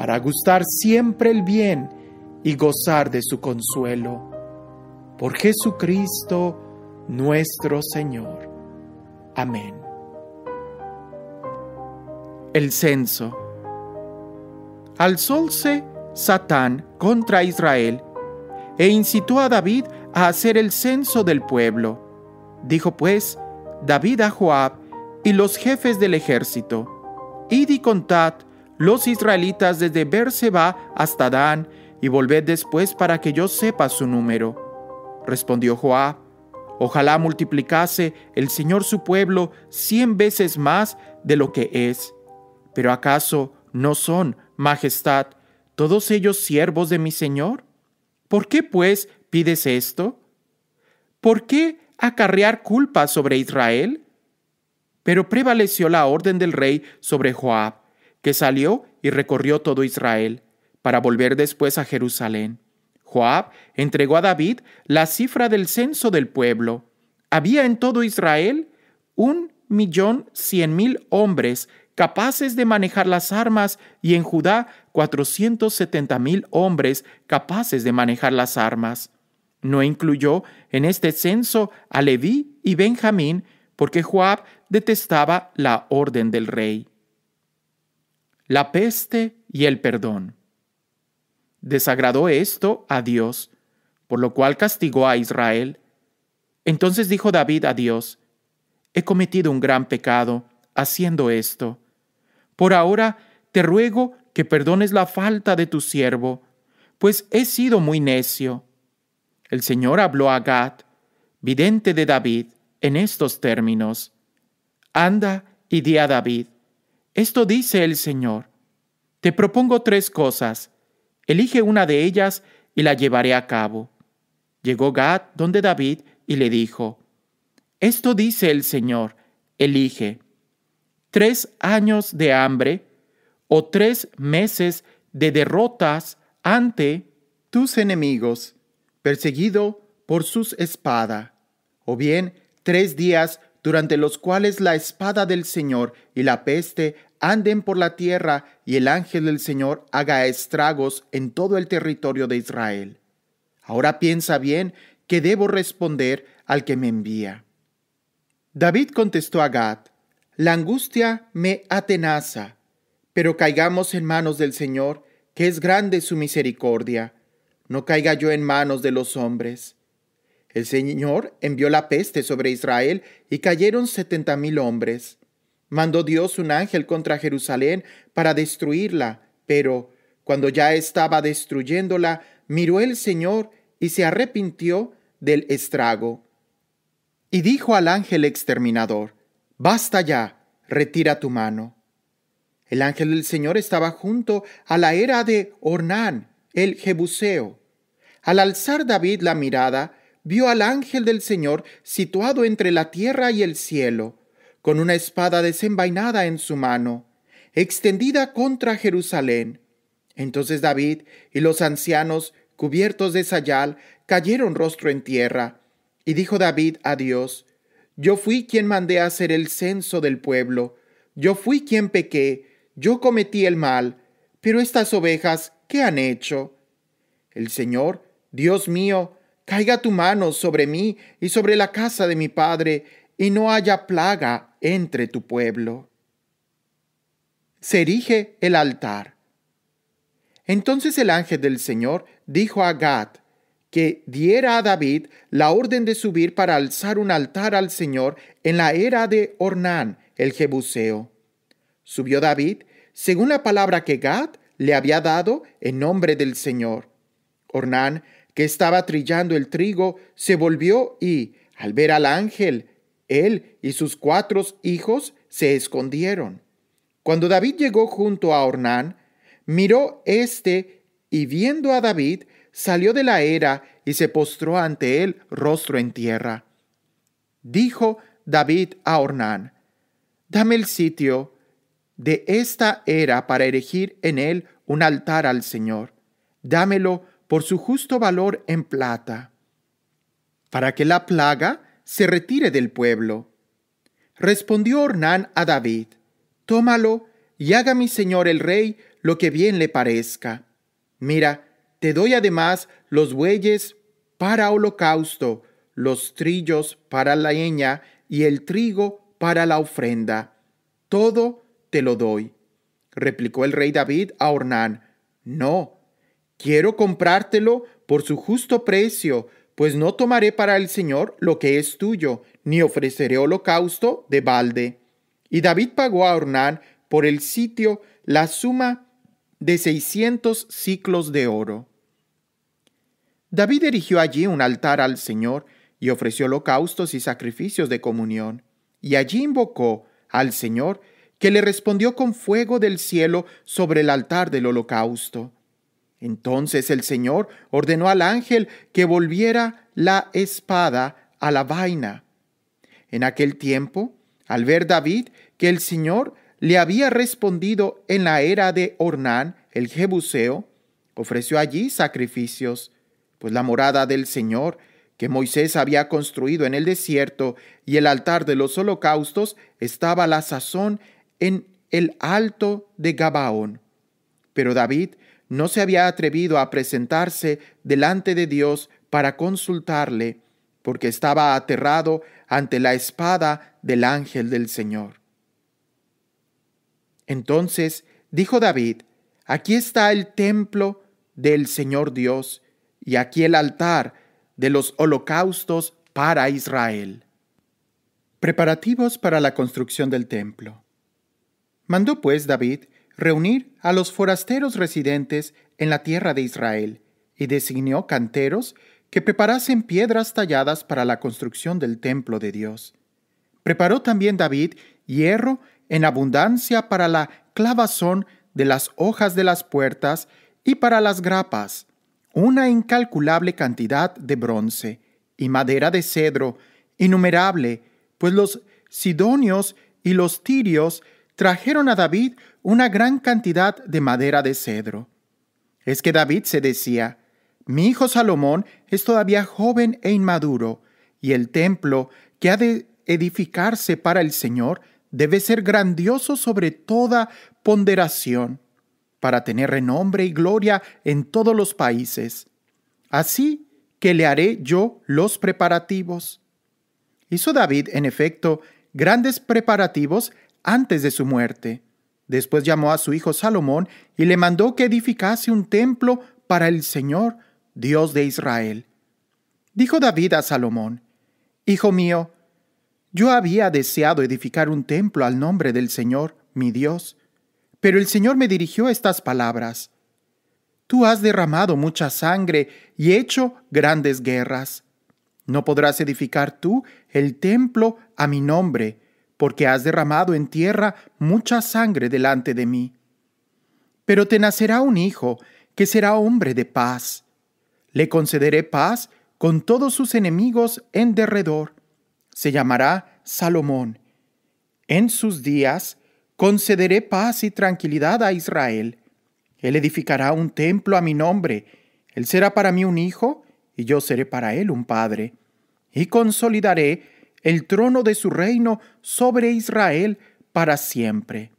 para gustar siempre el bien y gozar de su consuelo. Por Jesucristo nuestro Señor. Amén. El censo. Alzóse Satán contra Israel e incitó a David a hacer el censo del pueblo. Dijo pues David a Joab y los jefes del ejército, Id y contad los israelitas desde Berseba hasta Dan, y volved después para que yo sepa su número. Respondió Joab, ojalá multiplicase el Señor su pueblo cien veces más de lo que es. Pero acaso no son, Majestad, todos ellos siervos de mi Señor? ¿Por qué, pues, pides esto? ¿Por qué acarrear culpa sobre Israel? Pero prevaleció la orden del rey sobre Joab que salió y recorrió todo Israel, para volver después a Jerusalén. Joab entregó a David la cifra del censo del pueblo. Había en todo Israel un millón cien mil hombres capaces de manejar las armas y en Judá cuatrocientos setenta mil hombres capaces de manejar las armas. No incluyó en este censo a Leví y Benjamín porque Joab detestaba la orden del rey la peste y el perdón. Desagradó esto a Dios, por lo cual castigó a Israel. Entonces dijo David a Dios, He cometido un gran pecado haciendo esto. Por ahora te ruego que perdones la falta de tu siervo, pues he sido muy necio. El Señor habló a Gad, vidente de David, en estos términos. Anda y di a David, esto dice el Señor. Te propongo tres cosas. Elige una de ellas y la llevaré a cabo. Llegó Gad donde David y le dijo, Esto dice el Señor, elige. Tres años de hambre o tres meses de derrotas ante tus enemigos, perseguido por sus espada, o bien tres días durante los cuales la espada del Señor y la peste anden por la tierra y el ángel del Señor haga estragos en todo el territorio de Israel. Ahora piensa bien que debo responder al que me envía. David contestó a Gad, La angustia me atenaza, pero caigamos en manos del Señor, que es grande su misericordia. No caiga yo en manos de los hombres. El Señor envió la peste sobre Israel y cayeron setenta mil hombres. Mandó Dios un ángel contra Jerusalén para destruirla, pero cuando ya estaba destruyéndola, miró el Señor y se arrepintió del estrago. Y dijo al ángel exterminador, Basta ya, retira tu mano. El ángel del Señor estaba junto a la era de Ornán, el Jebuseo. Al alzar David la mirada, vio al ángel del Señor situado entre la tierra y el cielo, con una espada desenvainada en su mano, extendida contra Jerusalén. Entonces David y los ancianos, cubiertos de sayal, cayeron rostro en tierra. Y dijo David a Dios, Yo fui quien mandé hacer el censo del pueblo, yo fui quien pequé, yo cometí el mal, pero estas ovejas, ¿qué han hecho? El Señor, Dios mío, caiga tu mano sobre mí y sobre la casa de mi padre, y no haya plaga entre tu pueblo. Se erige el altar. Entonces el ángel del Señor dijo a Gad que diera a David la orden de subir para alzar un altar al Señor en la era de Ornán, el Jebuseo. Subió David, según la palabra que Gad le había dado en nombre del Señor. Ornán estaba trillando el trigo, se volvió y, al ver al ángel, él y sus cuatro hijos se escondieron. Cuando David llegó junto a Ornán, miró este y viendo a David, salió de la era y se postró ante él rostro en tierra. Dijo David a Ornán, Dame el sitio de esta era para erigir en él un altar al Señor. Dámelo por su justo valor en plata, para que la plaga se retire del pueblo. Respondió Hornán a David, Tómalo y haga mi señor el rey lo que bien le parezca. Mira, te doy además los bueyes para holocausto, los trillos para la leña y el trigo para la ofrenda. Todo te lo doy. Replicó el rey David a Hornán: No, quiero comprártelo por su justo precio, pues no tomaré para el Señor lo que es tuyo, ni ofreceré holocausto de balde. Y David pagó a Ornán por el sitio la suma de seiscientos ciclos de oro. David erigió allí un altar al Señor y ofreció holocaustos y sacrificios de comunión, y allí invocó al Señor, que le respondió con fuego del cielo sobre el altar del holocausto. Entonces el Señor ordenó al ángel que volviera la espada a la vaina. En aquel tiempo, al ver David que el Señor le había respondido en la era de Ornán, el Jebuseo, ofreció allí sacrificios, pues la morada del Señor que Moisés había construido en el desierto y el altar de los holocaustos estaba a la sazón en el alto de Gabaón. Pero David no se había atrevido a presentarse delante de Dios para consultarle, porque estaba aterrado ante la espada del ángel del Señor. Entonces dijo David, aquí está el templo del Señor Dios, y aquí el altar de los holocaustos para Israel. Preparativos para la construcción del templo. Mandó pues David reunir a los forasteros residentes en la tierra de Israel, y designó canteros que preparasen piedras talladas para la construcción del templo de Dios. Preparó también David hierro en abundancia para la clavazón de las hojas de las puertas y para las grapas, una incalculable cantidad de bronce y madera de cedro, innumerable, pues los sidonios y los tirios trajeron a David una gran cantidad de madera de cedro. Es que David se decía, mi hijo Salomón es todavía joven e inmaduro, y el templo que ha de edificarse para el Señor debe ser grandioso sobre toda ponderación, para tener renombre y gloria en todos los países. Así que le haré yo los preparativos. Hizo David, en efecto, grandes preparativos antes de su muerte Después llamó a su hijo Salomón y le mandó que edificase un templo para el Señor, Dios de Israel. Dijo David a Salomón, Hijo mío, yo había deseado edificar un templo al nombre del Señor, mi Dios, pero el Señor me dirigió estas palabras. Tú has derramado mucha sangre y hecho grandes guerras. No podrás edificar tú el templo a mi nombre, porque has derramado en tierra mucha sangre delante de mí. Pero te nacerá un hijo, que será hombre de paz. Le concederé paz con todos sus enemigos en derredor. Se llamará Salomón. En sus días concederé paz y tranquilidad a Israel. Él edificará un templo a mi nombre. Él será para mí un hijo, y yo seré para él un padre. Y consolidaré el trono de su reino sobre Israel para siempre.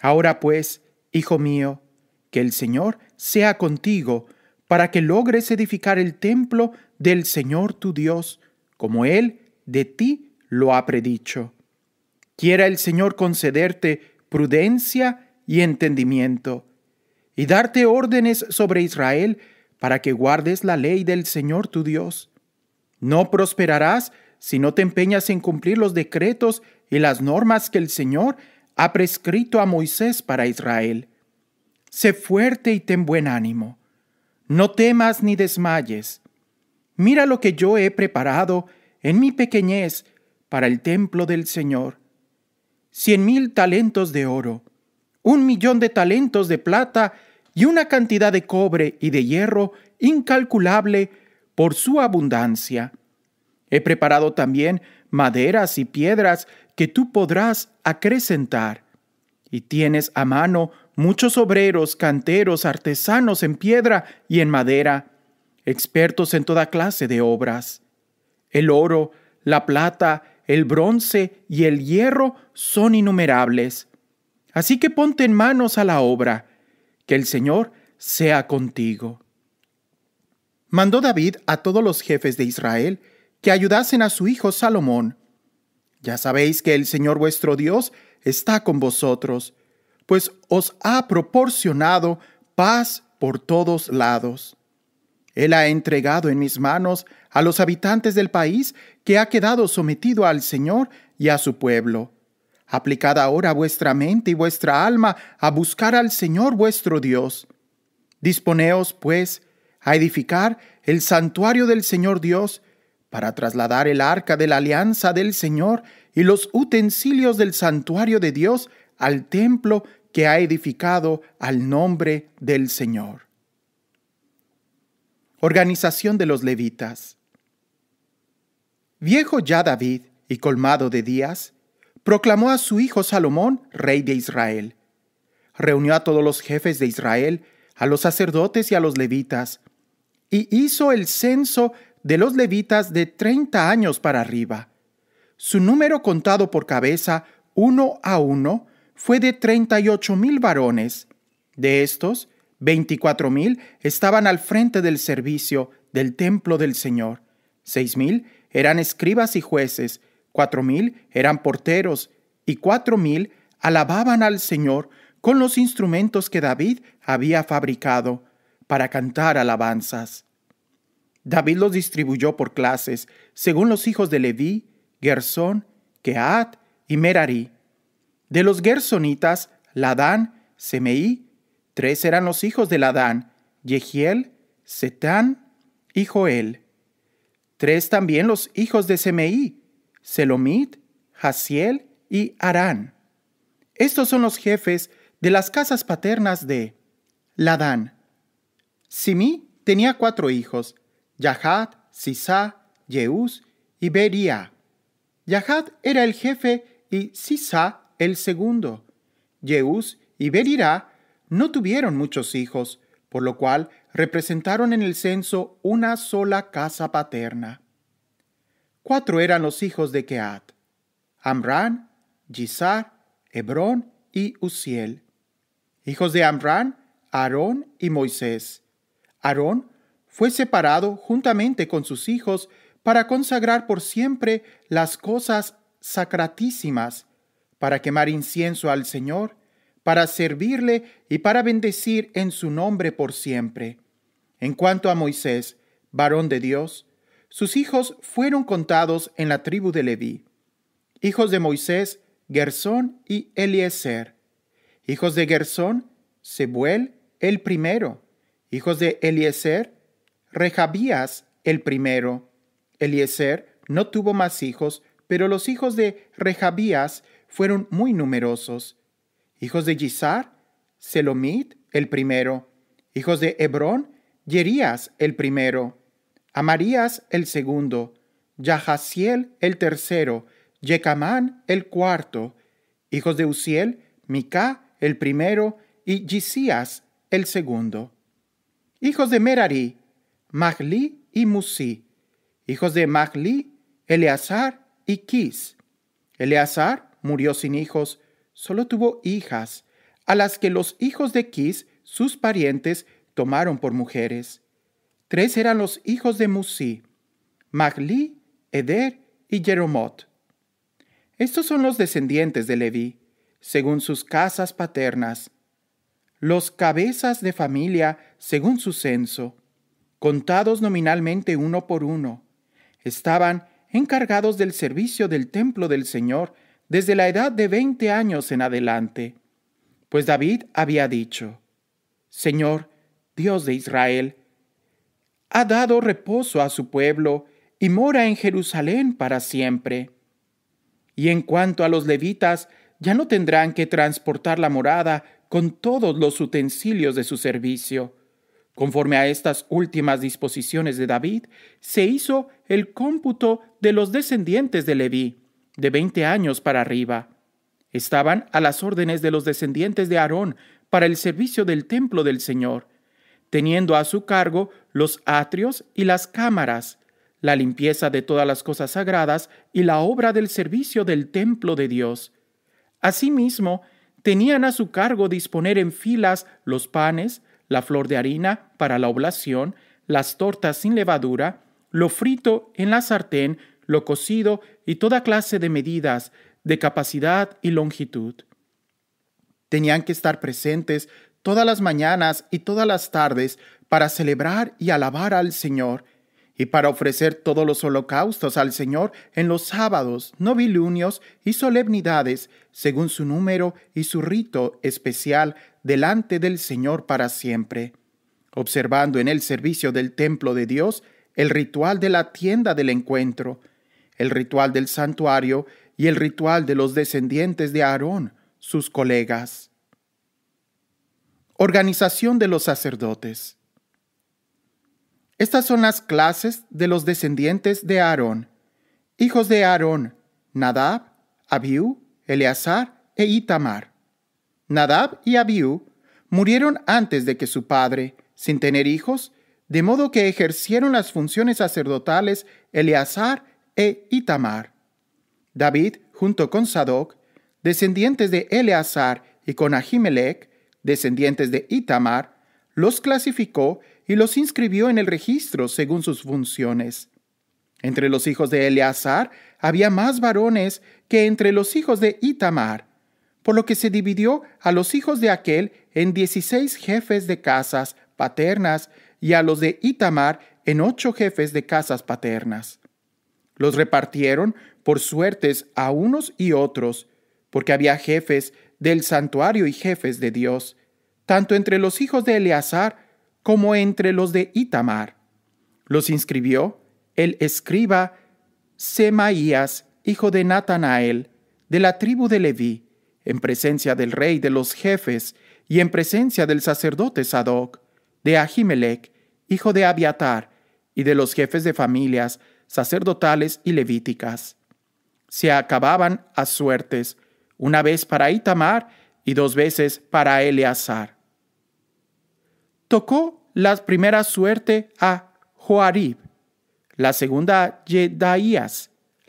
Ahora pues, hijo mío, que el Señor sea contigo, para que logres edificar el templo del Señor tu Dios, como Él de ti lo ha predicho. Quiera el Señor concederte prudencia y entendimiento, y darte órdenes sobre Israel, para que guardes la ley del Señor tu Dios. No prosperarás si no te empeñas en cumplir los decretos y las normas que el Señor ha prescrito a Moisés para Israel. Sé fuerte y ten buen ánimo. No temas ni desmayes. Mira lo que yo he preparado en mi pequeñez para el templo del Señor. Cien mil talentos de oro, un millón de talentos de plata y una cantidad de cobre y de hierro incalculable por su abundancia. He preparado también maderas y piedras que tú podrás acrecentar. Y tienes a mano muchos obreros, canteros, artesanos en piedra y en madera, expertos en toda clase de obras. El oro, la plata, el bronce y el hierro son innumerables. Así que ponte en manos a la obra. Que el Señor sea contigo. Mandó David a todos los jefes de Israel que ayudasen a su hijo Salomón. Ya sabéis que el Señor vuestro Dios está con vosotros, pues os ha proporcionado paz por todos lados. Él ha entregado en mis manos a los habitantes del país que ha quedado sometido al Señor y a su pueblo. Aplicad ahora vuestra mente y vuestra alma a buscar al Señor vuestro Dios. Disponeos, pues, a edificar el santuario del Señor Dios, para trasladar el arca de la alianza del Señor y los utensilios del santuario de Dios al templo que ha edificado al nombre del Señor. Organización de los levitas. Viejo ya David y colmado de días, proclamó a su hijo Salomón rey de Israel. Reunió a todos los jefes de Israel, a los sacerdotes y a los levitas, y hizo el censo de los levitas de 30 años para arriba. Su número contado por cabeza, uno a uno, fue de ocho mil varones. De estos, veinticuatro mil estaban al frente del servicio del templo del Señor. Seis mil eran escribas y jueces, cuatro mil eran porteros y cuatro mil alababan al Señor con los instrumentos que David había fabricado para cantar alabanzas. David los distribuyó por clases, según los hijos de Leví, Gersón, Keat y Merari. De los Gersonitas, Ladán, Semeí, tres eran los hijos de Ladán, Yehiel, Setán y Joel. Tres también los hijos de Semeí, Selomit, Hasiel y Arán. Estos son los jefes de las casas paternas de Ladán. Simí tenía cuatro hijos, Yahad, Sisa, Yeús y Beria. Yahad era el jefe y Sisa el segundo. Yeús y Berirá no tuvieron muchos hijos, por lo cual representaron en el censo una sola casa paterna. Cuatro eran los hijos de Keat: Amran, Gisar, Hebrón y Uziel. Hijos de Amrán, Aarón y Moisés. Aarón fue separado juntamente con sus hijos para consagrar por siempre las cosas sacratísimas, para quemar incienso al Señor, para servirle y para bendecir en su nombre por siempre. En cuanto a Moisés, varón de Dios, sus hijos fueron contados en la tribu de Leví. Hijos de Moisés, Gersón y Eliezer. Hijos de Gersón, Sebuel, el primero. Hijos de Eliezer, Rejabías el primero. Eliezer no tuvo más hijos, pero los hijos de Rejabías fueron muy numerosos. Hijos de Gisar, Selomit el primero. Hijos de Hebrón, Yerías el primero. Amarías el segundo. Yahaziel el tercero. Yecamán el cuarto. Hijos de Uziel, Micá el primero y Yisías el segundo. Hijos de Merari, Magli y Musi. Hijos de Magli, Eleazar y Kis. Eleazar murió sin hijos, solo tuvo hijas, a las que los hijos de Kis, sus parientes, tomaron por mujeres. Tres eran los hijos de Musi, Magli, Eder y Jeromot. Estos son los descendientes de Leví, según sus casas paternas, los cabezas de familia según su censo, contados nominalmente uno por uno, estaban encargados del servicio del templo del Señor desde la edad de veinte años en adelante. Pues David había dicho, Señor, Dios de Israel, ha dado reposo a su pueblo y mora en Jerusalén para siempre. Y en cuanto a los levitas, ya no tendrán que transportar la morada con todos los utensilios de su servicio, Conforme a estas últimas disposiciones de David, se hizo el cómputo de los descendientes de Leví, de veinte años para arriba. Estaban a las órdenes de los descendientes de Aarón para el servicio del templo del Señor, teniendo a su cargo los atrios y las cámaras, la limpieza de todas las cosas sagradas y la obra del servicio del templo de Dios. Asimismo, tenían a su cargo disponer en filas los panes, la flor de harina para la oblación, las tortas sin levadura, lo frito en la sartén, lo cocido y toda clase de medidas de capacidad y longitud. Tenían que estar presentes todas las mañanas y todas las tardes para celebrar y alabar al Señor y para ofrecer todos los holocaustos al Señor en los sábados, novilunios y solemnidades, según su número y su rito especial delante del Señor para siempre, observando en el servicio del templo de Dios el ritual de la tienda del encuentro, el ritual del santuario y el ritual de los descendientes de Aarón, sus colegas. Organización de los sacerdotes. Estas son las clases de los descendientes de Aarón. Hijos de Aarón, Nadab, Abiú, Eleazar e Itamar. Nadab y Abiú murieron antes de que su padre, sin tener hijos, de modo que ejercieron las funciones sacerdotales Eleazar e Itamar. David, junto con Sadoc, descendientes de Eleazar y con Ahimelech, descendientes de Itamar, los clasificó y los inscribió en el registro según sus funciones. Entre los hijos de Eleazar había más varones que entre los hijos de Itamar, por lo que se dividió a los hijos de aquel en dieciséis jefes de casas paternas y a los de Itamar en ocho jefes de casas paternas. Los repartieron por suertes a unos y otros, porque había jefes del santuario y jefes de Dios, tanto entre los hijos de Eleazar como entre los de Itamar. Los inscribió el escriba Semaías, hijo de Natanael, de la tribu de Leví, en presencia del rey de los jefes y en presencia del sacerdote Sadoc, de Ahimelech, hijo de Abiatar, y de los jefes de familias sacerdotales y levíticas. Se acababan a suertes, una vez para Itamar y dos veces para Eleazar tocó la primera suerte a Joarib, la segunda a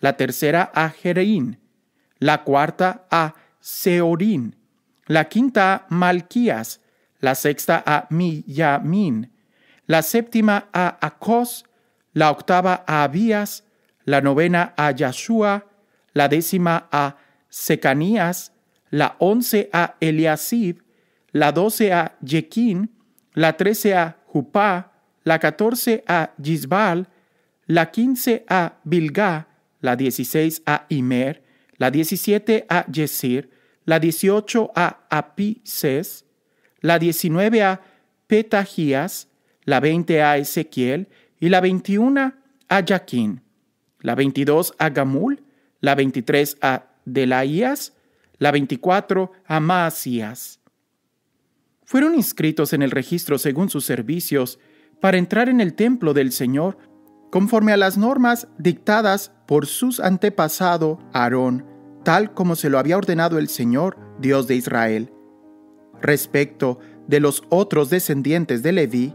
la tercera a Jereín, la cuarta a Seorín, la quinta a Malquías, la sexta a Miyamín, la séptima a Acos, la octava a Abías, la novena a Yashua, la décima a Secanías, la once a Eliasib, la doce a Yequín, la 13A Jupá, la 14A Yisbal, la 15A Bilgá, la 16A Imer, la 17A Yesir, la 18A Apices, la 19A Petagías, la 20A Ezequiel y la 21 a Yaquín, la 22 a Gamul, la 23 a Delaías, la 24 a Maasías fueron inscritos en el registro según sus servicios para entrar en el templo del Señor, conforme a las normas dictadas por sus antepasado Aarón, tal como se lo había ordenado el Señor, Dios de Israel. Respecto de los otros descendientes de Leví,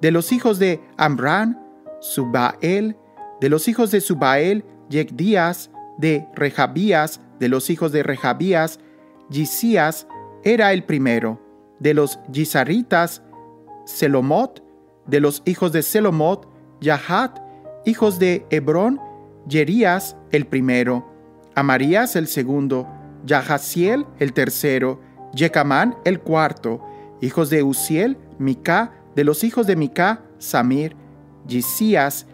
de los hijos de Amran, Subael, de los hijos de Subael, Yegdías, de Rejabías, de los hijos de Rejabías, Yisías, era el primero de los Yizaritas, Selomot, de los hijos de Selomot, Yahat, hijos de Hebrón, Yerías el primero, Amarías el segundo, Yahaziel el tercero, Yecamán el cuarto, hijos de Uziel, mica de los hijos de Micá, Samir, Yisías,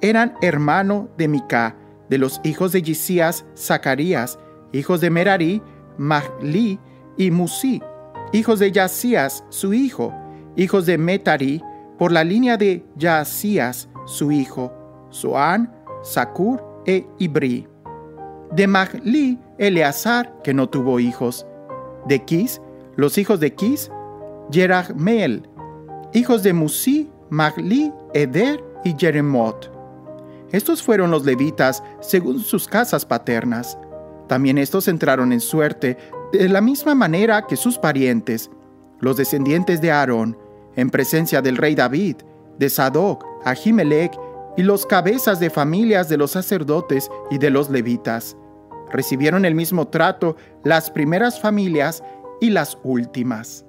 eran hermano de mica de los hijos de Yisías, Zacarías, hijos de Merari, Mahli y Musí, hijos de Yasías, su hijo, hijos de Metari, por la línea de Yasías, su hijo, Soán, Sakur e Ibri. De Magli Eleazar, que no tuvo hijos. De Kis, los hijos de Kis, Jerahmeel, hijos de Musi, Magli, Eder y Jeremot. Estos fueron los levitas según sus casas paternas. También estos entraron en suerte de la misma manera que sus parientes, los descendientes de Aarón, en presencia del rey David, de Sadoc, Ahimelech y los cabezas de familias de los sacerdotes y de los levitas. Recibieron el mismo trato las primeras familias y las últimas.